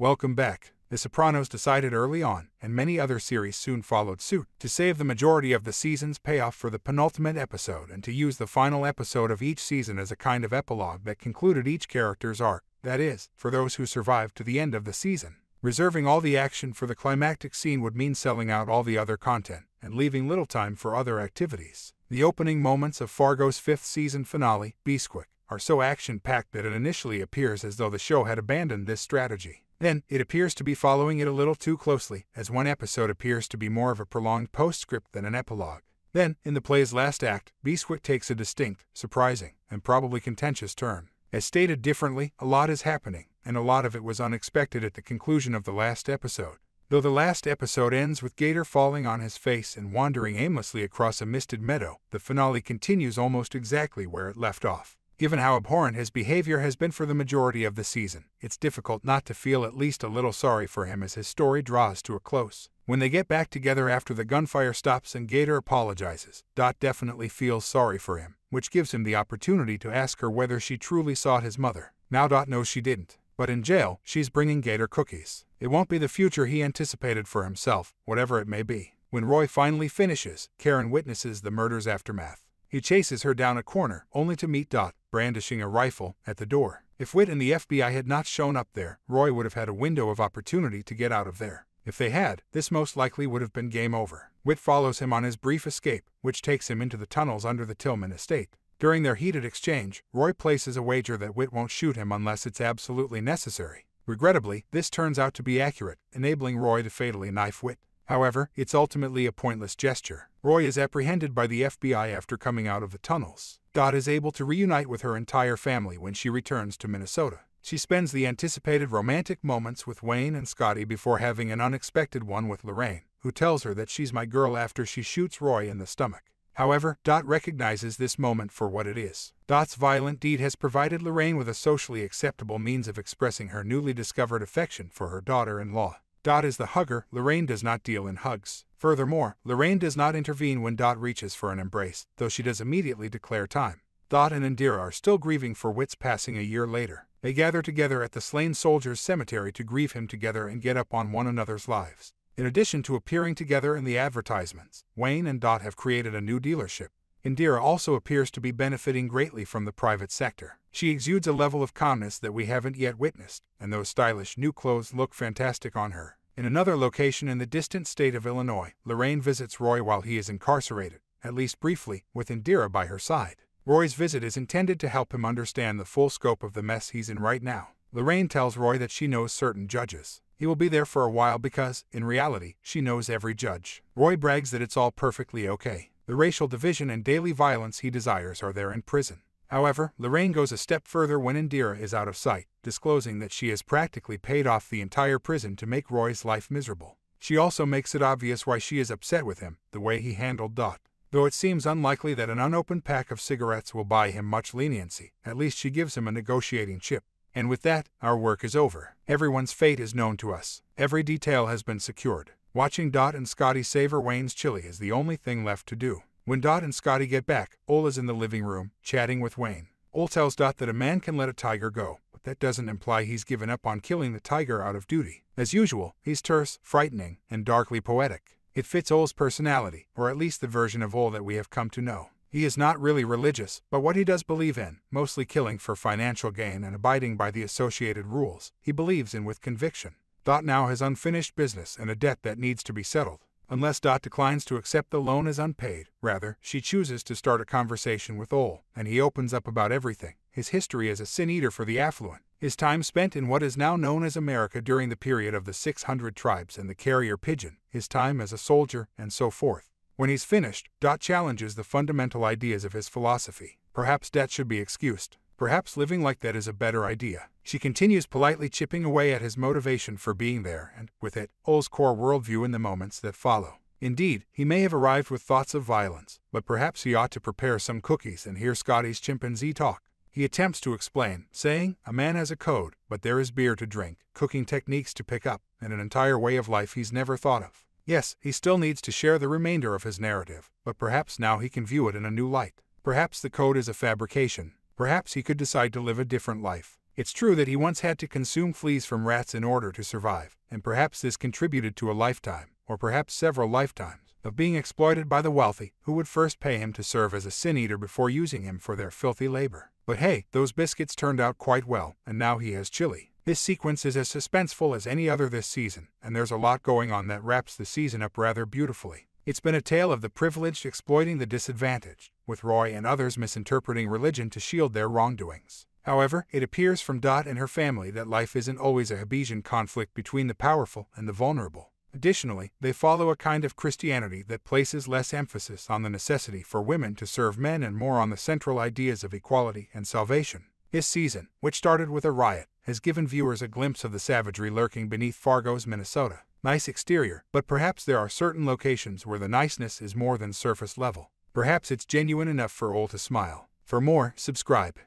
Welcome back. The Sopranos decided early on, and many other series soon followed suit, to save the majority of the season's payoff for the penultimate episode and to use the final episode of each season as a kind of epilogue that concluded each character's arc, that is, for those who survived to the end of the season. Reserving all the action for the climactic scene would mean selling out all the other content, and leaving little time for other activities. The opening moments of Fargo's fifth season finale, Beesquick, are so action-packed that it initially appears as though the show had abandoned this strategy. Then, it appears to be following it a little too closely, as one episode appears to be more of a prolonged postscript than an epilogue. Then, in the play's last act, Beeswick takes a distinct, surprising, and probably contentious turn. As stated differently, a lot is happening, and a lot of it was unexpected at the conclusion of the last episode. Though the last episode ends with Gator falling on his face and wandering aimlessly across a misted meadow, the finale continues almost exactly where it left off. Given how abhorrent his behavior has been for the majority of the season, it's difficult not to feel at least a little sorry for him as his story draws to a close. When they get back together after the gunfire stops and Gator apologizes, Dot definitely feels sorry for him, which gives him the opportunity to ask her whether she truly sought his mother. Now Dot knows she didn't, but in jail, she's bringing Gator cookies. It won't be the future he anticipated for himself, whatever it may be. When Roy finally finishes, Karen witnesses the murder's aftermath. He chases her down a corner, only to meet Dot, brandishing a rifle, at the door. If Witt and the FBI had not shown up there, Roy would have had a window of opportunity to get out of there. If they had, this most likely would have been game over. Witt follows him on his brief escape, which takes him into the tunnels under the Tillman estate. During their heated exchange, Roy places a wager that Witt won't shoot him unless it's absolutely necessary. Regrettably, this turns out to be accurate, enabling Roy to fatally knife Witt. However, it's ultimately a pointless gesture. Roy is apprehended by the FBI after coming out of the tunnels. Dot is able to reunite with her entire family when she returns to Minnesota. She spends the anticipated romantic moments with Wayne and Scotty before having an unexpected one with Lorraine, who tells her that she's my girl after she shoots Roy in the stomach. However, Dot recognizes this moment for what it is. Dot's violent deed has provided Lorraine with a socially acceptable means of expressing her newly discovered affection for her daughter-in-law. Dot is the hugger, Lorraine does not deal in hugs. Furthermore, Lorraine does not intervene when Dot reaches for an embrace, though she does immediately declare time. Dot and Indira are still grieving for Wit's passing a year later. They gather together at the slain soldier's cemetery to grieve him together and get up on one another's lives. In addition to appearing together in the advertisements, Wayne and Dot have created a new dealership. Indira also appears to be benefiting greatly from the private sector. She exudes a level of calmness that we haven't yet witnessed, and those stylish new clothes look fantastic on her. In another location in the distant state of Illinois, Lorraine visits Roy while he is incarcerated, at least briefly, with Indira by her side. Roy's visit is intended to help him understand the full scope of the mess he's in right now. Lorraine tells Roy that she knows certain judges. He will be there for a while because, in reality, she knows every judge. Roy brags that it's all perfectly okay. The racial division and daily violence he desires are there in prison. However, Lorraine goes a step further when Indira is out of sight, disclosing that she has practically paid off the entire prison to make Roy's life miserable. She also makes it obvious why she is upset with him, the way he handled Dot. Though it seems unlikely that an unopened pack of cigarettes will buy him much leniency, at least she gives him a negotiating chip. And with that, our work is over. Everyone's fate is known to us. Every detail has been secured. Watching Dot and Scotty savor Wayne's chili is the only thing left to do. When Dot and Scotty get back, is in the living room, chatting with Wayne. Ol tells Dot that a man can let a tiger go, but that doesn't imply he's given up on killing the tiger out of duty. As usual, he's terse, frightening, and darkly poetic. It fits Ol's personality, or at least the version of Ol that we have come to know. He is not really religious, but what he does believe in, mostly killing for financial gain and abiding by the associated rules, he believes in with conviction. Dot now has unfinished business and a debt that needs to be settled. Unless Dot declines to accept the loan as unpaid, rather, she chooses to start a conversation with Ole, and he opens up about everything his history as a sin eater for the affluent, his time spent in what is now known as America during the period of the 600 tribes and the carrier pigeon, his time as a soldier, and so forth. When he's finished, Dot challenges the fundamental ideas of his philosophy. Perhaps debt should be excused, Perhaps living like that is a better idea. She continues politely chipping away at his motivation for being there and, with it, Ole's core worldview in the moments that follow. Indeed, he may have arrived with thoughts of violence, but perhaps he ought to prepare some cookies and hear Scotty's chimpanzee talk. He attempts to explain, saying, A man has a code, but there is beer to drink, cooking techniques to pick up, and an entire way of life he's never thought of. Yes, he still needs to share the remainder of his narrative, but perhaps now he can view it in a new light. Perhaps the code is a fabrication, Perhaps he could decide to live a different life. It's true that he once had to consume fleas from rats in order to survive, and perhaps this contributed to a lifetime, or perhaps several lifetimes, of being exploited by the wealthy, who would first pay him to serve as a sin eater before using him for their filthy labor. But hey, those biscuits turned out quite well, and now he has chili. This sequence is as suspenseful as any other this season, and there's a lot going on that wraps the season up rather beautifully. It's been a tale of the privileged exploiting the disadvantaged, with Roy and others misinterpreting religion to shield their wrongdoings. However, it appears from Dot and her family that life isn't always a Habesian conflict between the powerful and the vulnerable. Additionally, they follow a kind of Christianity that places less emphasis on the necessity for women to serve men and more on the central ideas of equality and salvation. This season, which started with a riot, has given viewers a glimpse of the savagery lurking beneath Fargo's Minnesota nice exterior, but perhaps there are certain locations where the niceness is more than surface level. Perhaps it's genuine enough for all to smile. For more, subscribe.